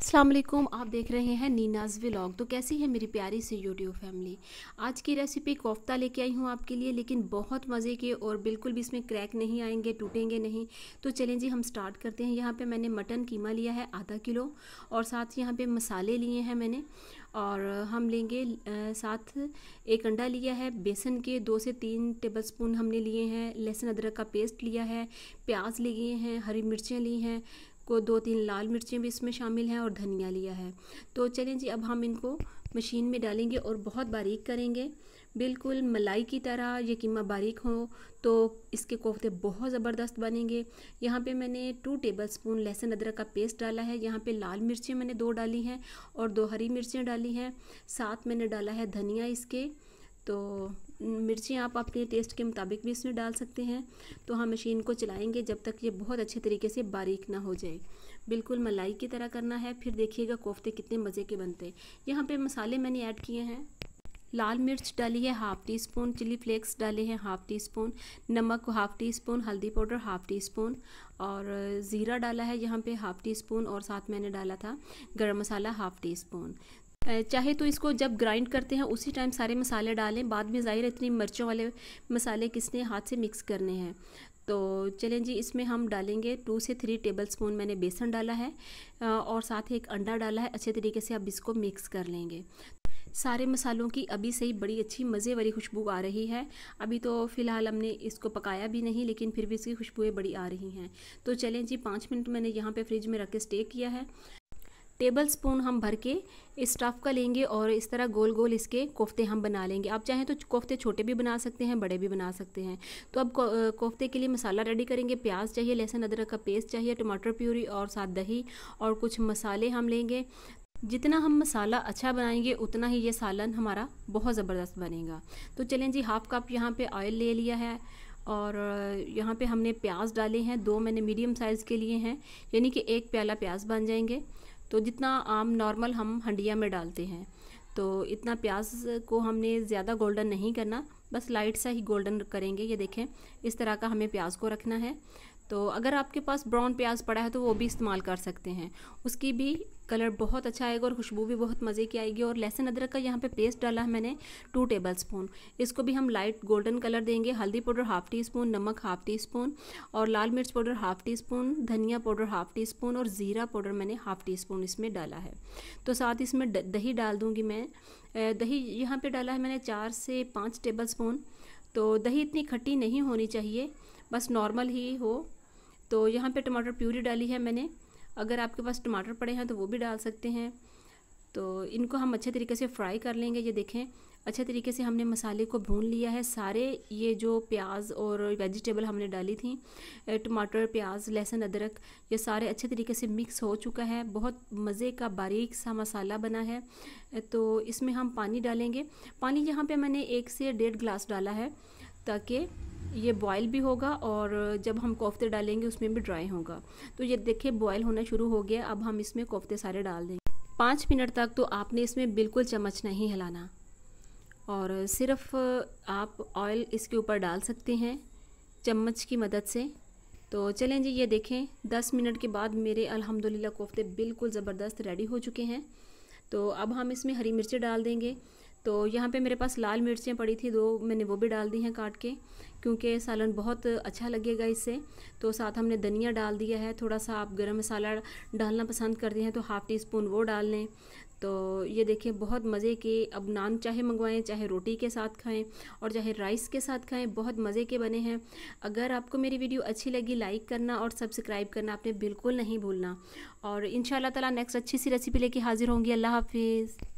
असलम आप देख रहे हैं नीनाज व्लाग तो कैसी है मेरी प्यारी सी यूट्यूब फैमिली आज की रेसिपी कोफ्ता लेके आई हूँ आपके लिए लेकिन बहुत मज़े के और बिल्कुल भी इसमें क्रैक नहीं आएंगे टूटेंगे नहीं तो चलें जी हम स्टार्ट करते हैं यहाँ पे मैंने मटन कीमा लिया है आधा किलो और साथ यहाँ पे मसाले लिए हैं मैंने और हम लेंगे साथ एक अंडा लिया है बेसन के दो से तीन टेबल स्पून हमने लिए हैं लहसुन अदरक का पेस्ट लिया है प्याज लिए हैं हरी मिर्चें ली हैं को दो तीन लाल मिर्चें भी इसमें शामिल हैं और धनिया लिया है तो चलें जी अब हम इनको मशीन में डालेंगे और बहुत बारीक करेंगे बिल्कुल मलाई की तरह ये कीमा बारीक हो तो इसके कोफ्ते बहुत ज़बरदस्त बनेंगे यहाँ पे मैंने टू टेबल स्पून लहसुन अदरक का पेस्ट डाला है यहाँ पे लाल मिर्चें मैंने दो डाली हैं और दो हरी मिर्चें डाली हैं साथ मैंने डाला है धनिया इसके तो मिर्ची आप अपने टेस्ट के मुताबिक भी इसमें डाल सकते हैं तो हम मशीन को चलाएंगे जब तक ये बहुत अच्छे तरीके से बारीक ना हो जाए बिल्कुल मलाई की तरह करना है फिर देखिएगा कोफ्ते कितने मज़े के बनते हैं यहाँ पे मसाले मैंने ऐड किए हैं लाल मिर्च डाली है half teaspoon chilli flakes डाले हैं हाफ़ टी स्पून नमक हाफ़ टी स्पून हल्दी पाउडर हाफ़ टी स्पून और ज़ीरा डाला है यहाँ पे हाफ़ टी स्पून और साथ मैंने डाला था गरम मसाला हाफ़ टी स्पून चाहे तो इसको जब ग्राइंड करते हैं उसी टाइम सारे मसाले डालें बाद में ज़ाहिर इतनी मिर्चों वाले मसाले किसने हाथ से मिक्स करने हैं तो चलें जी इसमें हम डालेंगे टू से थ्री टेबल स्पून मैंने बेसन डाला है और साथ ही एक अंडा डाला है अच्छे तरीके से आप इसको मिक्स कर लेंगे सारे मसालों की अभी से ही बड़ी अच्छी मज़े वाली खुशबू आ रही है अभी तो फ़िलहाल हमने इसको पकाया भी नहीं लेकिन फिर भी इसकी खुशबूएँ बड़ी आ रही हैं तो चलें जी पाँच मिनट मैंने यहाँ पे फ्रिज में रख के स्टे किया है टेबल स्पून हम भर के स्टफ़ का लेंगे और इस तरह गोल गोल इसके कोफ्ते हम बना लेंगे आप चाहें तो कोफ्ते छोटे भी बना सकते हैं बड़े भी बना सकते हैं तो अब कोफ्ते के लिए मसाला रेडी करेंगे प्याज चाहिए लहसुन अदरक का पेस्ट चाहिए टमाटर प्यूरी और साथ दही और कुछ मसाले हम लेंगे जितना हम मसाला अच्छा बनाएंगे उतना ही ये सालन हमारा बहुत ज़बरदस्त बनेगा तो चलें जी हाफ़ कप यहाँ पे ऑयल ले लिया है और यहाँ पे हमने प्याज डाले हैं दो मैंने मीडियम साइज़ के लिए हैं यानी कि एक प्याला प्याज बन जाएंगे तो जितना आम नॉर्मल हम हंडिया में डालते हैं तो इतना प्याज को हमने ज़्यादा गोल्डन नहीं करना बस लाइट सा ही गोल्डन करेंगे ये देखें इस तरह का हमें प्याज को रखना है तो अगर आपके पास ब्राउन प्याज पड़ा है तो वो भी इस्तेमाल कर सकते हैं उसकी भी कलर बहुत अच्छा आएगा और खुशबू भी बहुत मज़े की आएगी और लहसुन अदरक का यहाँ पे पेस्ट डाला है मैंने टू टेबल स्पून इसको भी हम लाइट गोल्डन कलर देंगे हल्दी पाउडर हाफ़ टी स्पून नमक हाफ़ टी स्पून और लाल मिर्च पाउडर हाफ़ टी स्पून धनिया पाउडर हाफ़ टी स्पून और ज़ीरा पाउडर मैंने हाफ़ टी स्पून इसमें डाला है तो साथ इसमें दही डाल दूँगी मैं दही यहाँ पे डाला है मैंने चार से पाँच टेबल स्पून तो दही इतनी खट्टी नहीं होनी चाहिए बस नॉर्मल ही हो तो यहाँ पे टमाटर प्यूरी डाली है मैंने अगर आपके पास टमाटर पड़े हैं तो वो भी डाल सकते हैं तो इनको हम अच्छे तरीके से फ्राई कर लेंगे ये देखें अच्छे तरीके से हमने मसाले को भून लिया है सारे ये जो प्याज और वेजिटेबल हमने डाली थी टमाटर प्याज लहसुन अदरक ये सारे अच्छे तरीके से मिक्स हो चुका है बहुत मज़े का बारीक सा मसाला बना है तो इसमें हम पानी डालेंगे पानी यहाँ पे मैंने एक से डेढ़ ग्लास डाला है ताकि ये बॉयल भी होगा और जब हम कोफ्ते डालेंगे उसमें भी ड्राई होगा तो ये देखिए बॉयल होना शुरू हो गया अब हम इसमें कोफ्ते सारे डाल देंगे पाँच मिनट तक तो आपने इसमें बिल्कुल चम्मच नहीं हिलाना और सिर्फ आप ऑयल इसके ऊपर डाल सकते हैं चम्मच की मदद से तो चलें जी ये देखें दस मिनट के बाद मेरे अल्हम्दुलिल्लाह कोफ्ते बिल्कुल ज़बरदस्त रेडी हो चुके हैं तो अब हम इसमें हरी मिर्ची डाल देंगे तो यहाँ पे मेरे पास लाल मिर्चें पड़ी थी दो मैंने वो भी डाल दी हैं काट के क्योंकि सालन बहुत अच्छा लगेगा इससे तो साथ हमने धनिया डाल दिया है थोड़ा सा आप गरम मसाला डालना पसंद करते हैं तो हाफ़ टी स्पून वो डाल लें तो ये देखें बहुत मज़े के अब नान चाहे मंगवाएं चाहे रोटी के साथ खाएं और चाहे राइस के साथ खाएं बहुत मज़े के बने हैं अगर आपको मेरी वीडियो अच्छी लगी लाइक करना और सब्सक्राइब करना आपने बिल्कुल नहीं भूलना और इन ताला नेक्स्ट अच्छी सी रेसिपी लेके हाज़िर होंगी अल्लाह हाफिज़